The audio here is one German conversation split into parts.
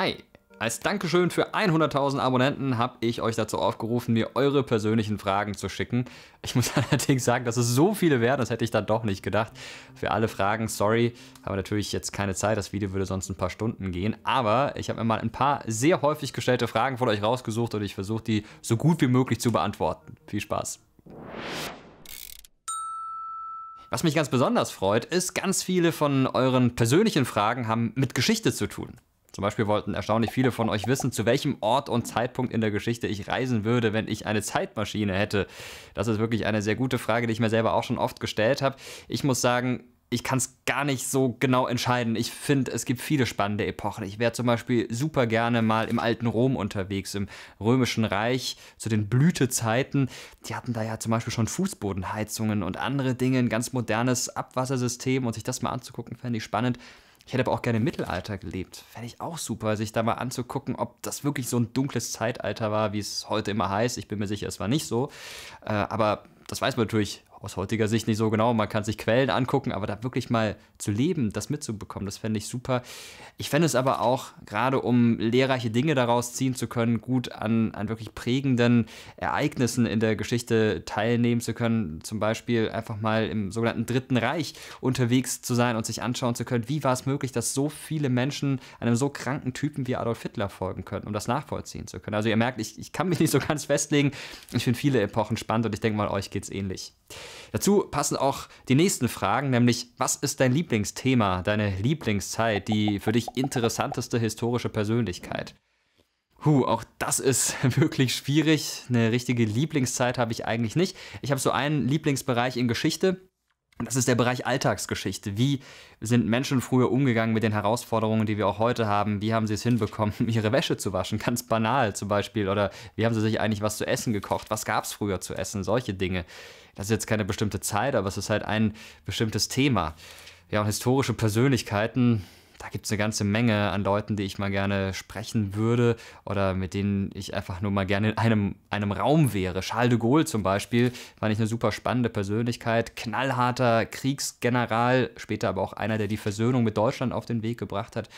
Hi! Als Dankeschön für 100.000 Abonnenten habe ich euch dazu aufgerufen, mir eure persönlichen Fragen zu schicken. Ich muss allerdings sagen, dass es so viele werden, das hätte ich dann doch nicht gedacht. Für alle Fragen, sorry, habe natürlich jetzt keine Zeit, das Video würde sonst ein paar Stunden gehen. Aber ich habe mir mal ein paar sehr häufig gestellte Fragen von euch rausgesucht und ich versuche die so gut wie möglich zu beantworten. Viel Spaß! Was mich ganz besonders freut, ist, ganz viele von euren persönlichen Fragen haben mit Geschichte zu tun. Zum Beispiel wollten erstaunlich viele von euch wissen, zu welchem Ort und Zeitpunkt in der Geschichte ich reisen würde, wenn ich eine Zeitmaschine hätte. Das ist wirklich eine sehr gute Frage, die ich mir selber auch schon oft gestellt habe. Ich muss sagen, ich kann es gar nicht so genau entscheiden. Ich finde, es gibt viele spannende Epochen. Ich wäre zum Beispiel super gerne mal im alten Rom unterwegs, im Römischen Reich, zu den Blütezeiten. Die hatten da ja zum Beispiel schon Fußbodenheizungen und andere Dinge, ein ganz modernes Abwassersystem und sich das mal anzugucken, fände ich spannend. Ich hätte aber auch gerne im Mittelalter gelebt. Fände ich auch super, sich da mal anzugucken, ob das wirklich so ein dunkles Zeitalter war, wie es heute immer heißt. Ich bin mir sicher, es war nicht so. Äh, aber das weiß man natürlich aus heutiger Sicht nicht so genau. Man kann sich Quellen angucken, aber da wirklich mal zu leben, das mitzubekommen, das fände ich super. Ich fände es aber auch, gerade um lehrreiche Dinge daraus ziehen zu können, gut an, an wirklich prägenden Ereignissen in der Geschichte teilnehmen zu können. Zum Beispiel einfach mal im sogenannten Dritten Reich unterwegs zu sein und sich anschauen zu können, wie war es möglich, dass so viele Menschen einem so kranken Typen wie Adolf Hitler folgen können, um das nachvollziehen zu können. Also ihr merkt, ich, ich kann mich nicht so ganz festlegen. Ich finde viele Epochen spannend und ich denke mal, euch geht es ähnlich. Dazu passen auch die nächsten Fragen, nämlich was ist dein Lieblingsthema, deine Lieblingszeit, die für dich interessanteste historische Persönlichkeit? Huh, auch das ist wirklich schwierig. Eine richtige Lieblingszeit habe ich eigentlich nicht. Ich habe so einen Lieblingsbereich in Geschichte, das ist der Bereich Alltagsgeschichte. Wie sind Menschen früher umgegangen mit den Herausforderungen, die wir auch heute haben? Wie haben sie es hinbekommen, ihre Wäsche zu waschen? Ganz banal zum Beispiel. Oder wie haben sie sich eigentlich was zu essen gekocht? Was gab es früher zu essen? Solche Dinge. Das ist jetzt keine bestimmte Zeit, aber es ist halt ein bestimmtes Thema. Ja, und historische Persönlichkeiten, da gibt es eine ganze Menge an Leuten, die ich mal gerne sprechen würde oder mit denen ich einfach nur mal gerne in einem, einem Raum wäre. Charles de Gaulle zum Beispiel fand ich eine super spannende Persönlichkeit, knallharter Kriegsgeneral, später aber auch einer, der die Versöhnung mit Deutschland auf den Weg gebracht hat.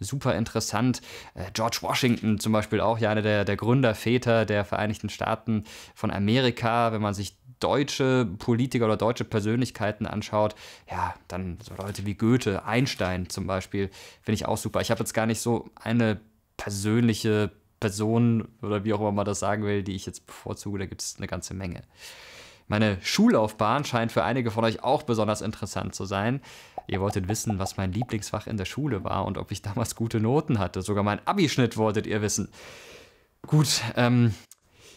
Super interessant. Äh, George Washington zum Beispiel auch, ja, einer der, der Gründerväter der Vereinigten Staaten von Amerika, wenn man sich deutsche Politiker oder deutsche Persönlichkeiten anschaut, ja, dann so Leute wie Goethe, Einstein zum Beispiel, finde ich auch super. Ich habe jetzt gar nicht so eine persönliche Person oder wie auch immer man das sagen will, die ich jetzt bevorzuge, da gibt es eine ganze Menge. Meine Schullaufbahn scheint für einige von euch auch besonders interessant zu sein. Ihr wolltet wissen, was mein Lieblingsfach in der Schule war und ob ich damals gute Noten hatte. Sogar meinen Abischnitt wolltet ihr wissen. Gut, ähm,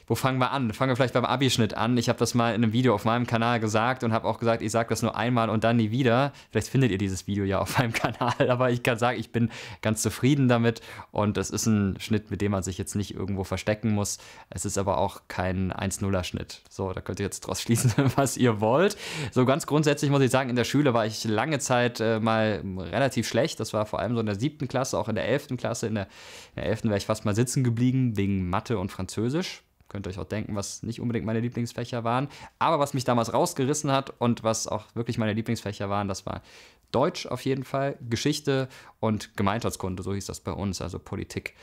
wo fangen wir an? Fangen wir vielleicht beim Abischnitt an. Ich habe das mal in einem Video auf meinem Kanal gesagt und habe auch gesagt, ich sage das nur einmal und dann nie wieder. Vielleicht findet ihr dieses Video ja auf meinem Kanal, aber ich kann sagen, ich bin ganz zufrieden damit und das ist ein Schnitt, mit dem man sich jetzt nicht irgendwo verstecken muss. Es ist aber auch kein 1-0er Schnitt. So, da könnt ihr jetzt draus schließen, was ihr wollt. So ganz grundsätzlich muss ich sagen, in der Schule war ich lange Zeit äh, mal relativ schlecht. Das war vor allem so in der siebten Klasse, auch in der elften Klasse. in der elften wäre ich fast mal sitzen geblieben wegen Mathe und Französisch. Könnt ihr euch auch denken, was nicht unbedingt meine Lieblingsfächer waren. Aber was mich damals rausgerissen hat und was auch wirklich meine Lieblingsfächer waren, das war Deutsch auf jeden Fall, Geschichte und Gemeinschaftskunde, so hieß das bei uns, also Politik.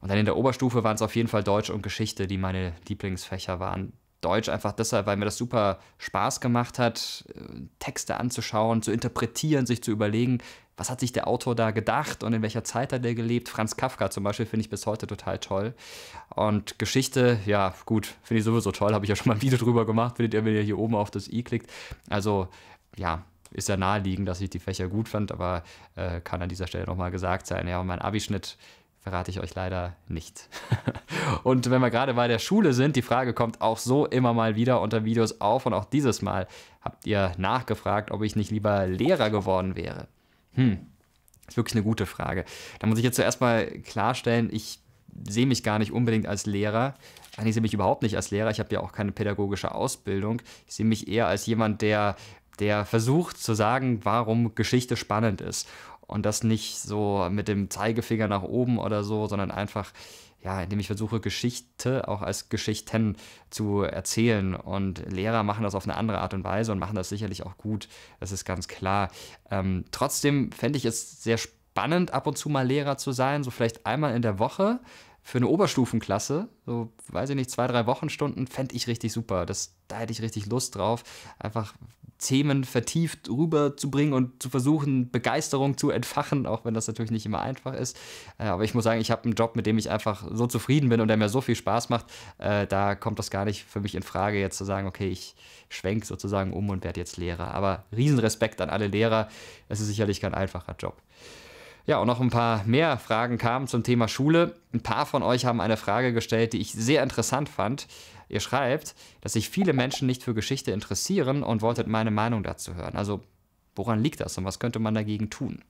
Und dann in der Oberstufe waren es auf jeden Fall Deutsch und Geschichte, die meine Lieblingsfächer waren. Deutsch einfach deshalb, weil mir das super Spaß gemacht hat, äh, Texte anzuschauen, zu interpretieren, sich zu überlegen, was hat sich der Autor da gedacht und in welcher Zeit hat er gelebt? Franz Kafka zum Beispiel finde ich bis heute total toll. Und Geschichte, ja, gut, finde ich sowieso toll, habe ich ja schon mal ein Video drüber gemacht, findet ihr, wenn ihr hier oben auf das i klickt. Also, ja, ist ja naheliegend, dass ich die Fächer gut fand, aber äh, kann an dieser Stelle nochmal gesagt sein. Ja, und mein Abischnitt verrate ich euch leider nicht. und wenn wir gerade bei der Schule sind, die Frage kommt auch so immer mal wieder unter Videos auf und auch dieses Mal habt ihr nachgefragt, ob ich nicht lieber Lehrer geworden wäre. Hm, ist wirklich eine gute Frage. Da muss ich jetzt zuerst mal klarstellen, ich sehe mich gar nicht unbedingt als Lehrer. Eigentlich sehe mich überhaupt nicht als Lehrer. Ich habe ja auch keine pädagogische Ausbildung. Ich sehe mich eher als jemand, der der versucht zu sagen, warum Geschichte spannend ist und das nicht so mit dem Zeigefinger nach oben oder so, sondern einfach, ja, indem ich versuche, Geschichte auch als Geschichten zu erzählen. Und Lehrer machen das auf eine andere Art und Weise und machen das sicherlich auch gut, das ist ganz klar. Ähm, trotzdem fände ich es sehr spannend, ab und zu mal Lehrer zu sein, so vielleicht einmal in der Woche. Für eine Oberstufenklasse, so weiß ich nicht, zwei, drei Wochenstunden, fände ich richtig super. Das, da hätte ich richtig Lust drauf. Einfach Themen vertieft rüberzubringen und zu versuchen, Begeisterung zu entfachen, auch wenn das natürlich nicht immer einfach ist. Äh, aber ich muss sagen, ich habe einen Job, mit dem ich einfach so zufrieden bin und der mir so viel Spaß macht. Äh, da kommt das gar nicht für mich in Frage, jetzt zu sagen, okay, ich schwenke sozusagen um und werde jetzt Lehrer. Aber Riesenrespekt an alle Lehrer. Es ist sicherlich kein einfacher Job. Ja, und noch ein paar mehr Fragen kamen zum Thema Schule. Ein paar von euch haben eine Frage gestellt, die ich sehr interessant fand. Ihr schreibt, dass sich viele Menschen nicht für Geschichte interessieren und wolltet meine Meinung dazu hören. Also woran liegt das und was könnte man dagegen tun?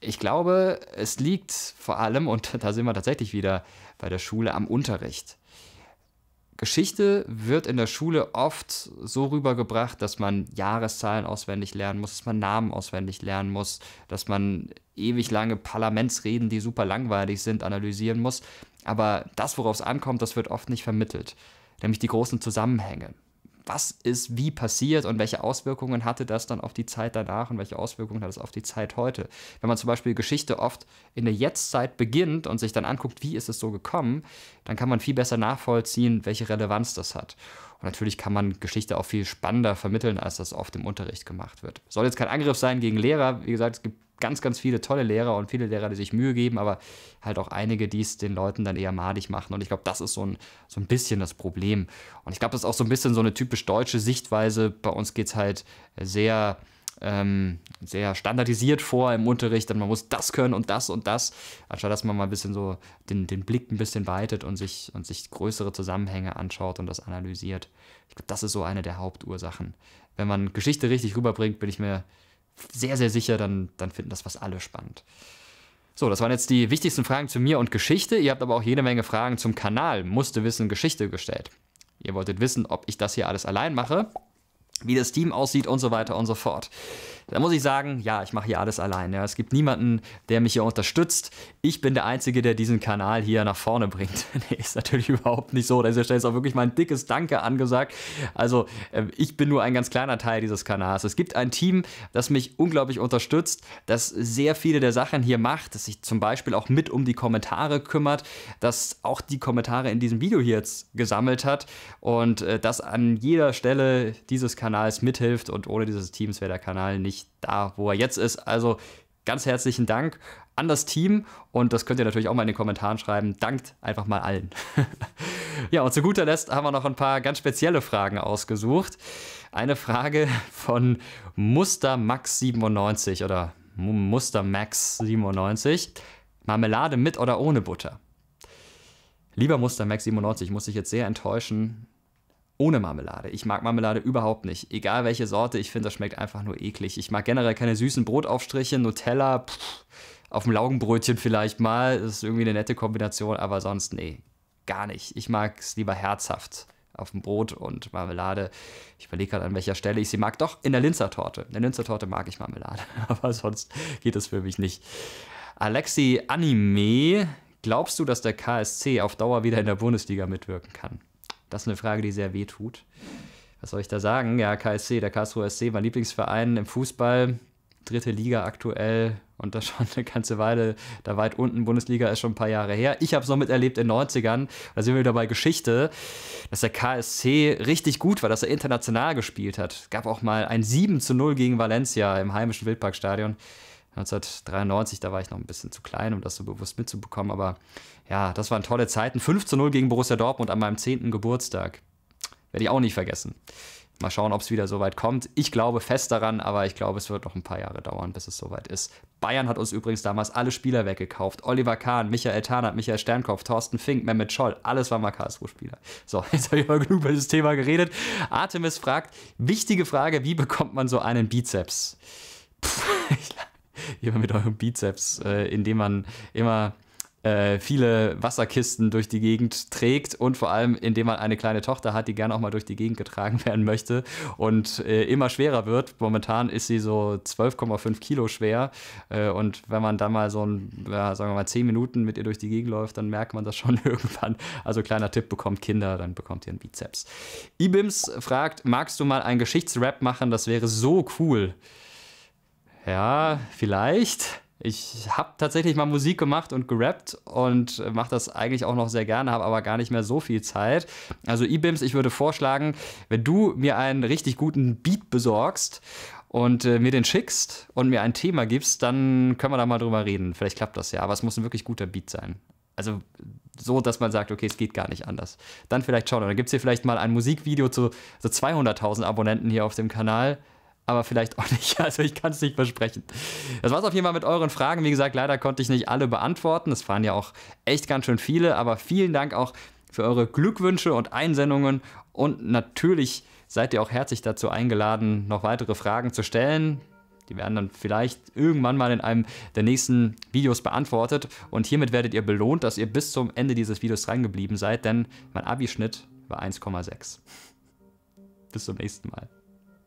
Ich glaube, es liegt vor allem, und da sind wir tatsächlich wieder bei der Schule, am Unterricht. Geschichte wird in der Schule oft so rübergebracht, dass man Jahreszahlen auswendig lernen muss, dass man Namen auswendig lernen muss, dass man ewig lange Parlamentsreden, die super langweilig sind, analysieren muss. Aber das, worauf es ankommt, das wird oft nicht vermittelt, nämlich die großen Zusammenhänge. Was ist wie passiert und welche Auswirkungen hatte das dann auf die Zeit danach und welche Auswirkungen hat es auf die Zeit heute? Wenn man zum Beispiel Geschichte oft in der Jetztzeit beginnt und sich dann anguckt, wie ist es so gekommen, dann kann man viel besser nachvollziehen, welche Relevanz das hat. Und natürlich kann man Geschichte auch viel spannender vermitteln, als das oft im Unterricht gemacht wird. Soll jetzt kein Angriff sein gegen Lehrer. Wie gesagt, es gibt ganz, ganz viele tolle Lehrer und viele Lehrer, die sich Mühe geben, aber halt auch einige, die es den Leuten dann eher madig machen. Und ich glaube, das ist so ein, so ein bisschen das Problem. Und ich glaube, das ist auch so ein bisschen so eine typisch deutsche Sichtweise. Bei uns geht es halt sehr, ähm, sehr standardisiert vor im Unterricht. Und man muss das können und das und das, anstatt dass man mal ein bisschen so den, den Blick ein bisschen weitet und sich, und sich größere Zusammenhänge anschaut und das analysiert. Ich glaube, das ist so eine der Hauptursachen. Wenn man Geschichte richtig rüberbringt, bin ich mir sehr, sehr sicher, dann, dann finden das was alle spannend. So, das waren jetzt die wichtigsten Fragen zu mir und Geschichte. Ihr habt aber auch jede Menge Fragen zum Kanal Musste Wissen Geschichte gestellt. Ihr wolltet wissen, ob ich das hier alles allein mache wie das Team aussieht und so weiter und so fort. Da muss ich sagen, ja, ich mache hier alles allein. Es gibt niemanden, der mich hier unterstützt. Ich bin der Einzige, der diesen Kanal hier nach vorne bringt. nee, ist natürlich überhaupt nicht so. An dieser Stelle ist auch wirklich mein dickes Danke angesagt. Also, ähm, ich bin nur ein ganz kleiner Teil dieses Kanals. Es gibt ein Team, das mich unglaublich unterstützt, das sehr viele der Sachen hier macht, das sich zum Beispiel auch mit um die Kommentare kümmert, das auch die Kommentare in diesem Video hier jetzt gesammelt hat und äh, das an jeder Stelle dieses Kanals Kanals mithilft und ohne dieses Teams wäre der Kanal nicht da, wo er jetzt ist. Also ganz herzlichen Dank an das Team und das könnt ihr natürlich auch mal in den Kommentaren schreiben. Dankt einfach mal allen. ja, und zu guter Letzt haben wir noch ein paar ganz spezielle Fragen ausgesucht. Eine Frage von Muster Max 97 oder Muster Max 97 Marmelade mit oder ohne Butter? Lieber Muster Max 97 muss ich jetzt sehr enttäuschen ohne Marmelade. Ich mag Marmelade überhaupt nicht. Egal welche Sorte, ich finde, das schmeckt einfach nur eklig. Ich mag generell keine süßen Brotaufstriche, Nutella, pff, auf dem Laugenbrötchen vielleicht mal. Das ist irgendwie eine nette Kombination, aber sonst, nee, gar nicht. Ich mag es lieber herzhaft auf dem Brot und Marmelade. Ich überlege gerade, an welcher Stelle ich sie mag. Doch, in der Linzertorte. In der Linzertorte mag ich Marmelade, aber sonst geht es für mich nicht. Alexi Anime, glaubst du, dass der KSC auf Dauer wieder in der Bundesliga mitwirken kann? Das ist eine Frage, die sehr weh tut. Was soll ich da sagen? Ja, KSC, der Karlsruher SC, mein Lieblingsverein im Fußball, dritte Liga aktuell und das schon eine ganze Weile, da weit unten, Bundesliga ist schon ein paar Jahre her. Ich habe es noch miterlebt in den 90ern, da sind wir wieder bei Geschichte, dass der KSC richtig gut war, dass er international gespielt hat. Es gab auch mal ein 7 zu 0 gegen Valencia im heimischen Wildparkstadion. 1993, da war ich noch ein bisschen zu klein, um das so bewusst mitzubekommen, aber ja, das waren tolle Zeiten. 5 zu 0 gegen Borussia Dortmund an meinem 10. Geburtstag. Werde ich auch nicht vergessen. Mal schauen, ob es wieder so weit kommt. Ich glaube fest daran, aber ich glaube, es wird noch ein paar Jahre dauern, bis es soweit ist. Bayern hat uns übrigens damals alle Spieler weggekauft. Oliver Kahn, Michael Tarnert, Michael Sternkopf, Thorsten Fink, Mehmet Scholl, alles waren mal Karlsruhe-Spieler. So, jetzt habe ich mal genug über dieses Thema geredet. Artemis fragt, wichtige Frage, wie bekommt man so einen Bizeps? Pff, Puh, immer mit eurem Bizeps, äh, indem man immer äh, viele Wasserkisten durch die Gegend trägt und vor allem, indem man eine kleine Tochter hat, die gerne auch mal durch die Gegend getragen werden möchte und äh, immer schwerer wird. Momentan ist sie so 12,5 Kilo schwer äh, und wenn man dann mal so ein, ja, sagen wir mal 10 Minuten mit ihr durch die Gegend läuft, dann merkt man das schon irgendwann. Also kleiner Tipp, bekommt Kinder, dann bekommt ihr einen Bizeps. Ibims fragt, magst du mal einen Geschichtsrap machen? Das wäre so cool. Ja, vielleicht. Ich habe tatsächlich mal Musik gemacht und gerappt und mache das eigentlich auch noch sehr gerne, habe aber gar nicht mehr so viel Zeit. Also eBims, ich würde vorschlagen, wenn du mir einen richtig guten Beat besorgst und äh, mir den schickst und mir ein Thema gibst, dann können wir da mal drüber reden. Vielleicht klappt das ja, aber es muss ein wirklich guter Beat sein. Also so, dass man sagt, okay, es geht gar nicht anders. Dann vielleicht schauen. Dann gibt es hier vielleicht mal ein Musikvideo zu so 200.000 Abonnenten hier auf dem Kanal aber vielleicht auch nicht. Also ich kann es nicht versprechen. Das war es auf jeden Fall mit euren Fragen. Wie gesagt, leider konnte ich nicht alle beantworten. Es waren ja auch echt ganz schön viele, aber vielen Dank auch für eure Glückwünsche und Einsendungen und natürlich seid ihr auch herzlich dazu eingeladen, noch weitere Fragen zu stellen. Die werden dann vielleicht irgendwann mal in einem der nächsten Videos beantwortet. Und hiermit werdet ihr belohnt, dass ihr bis zum Ende dieses Videos reingeblieben seid, denn mein Abischnitt war 1,6. Bis zum nächsten Mal.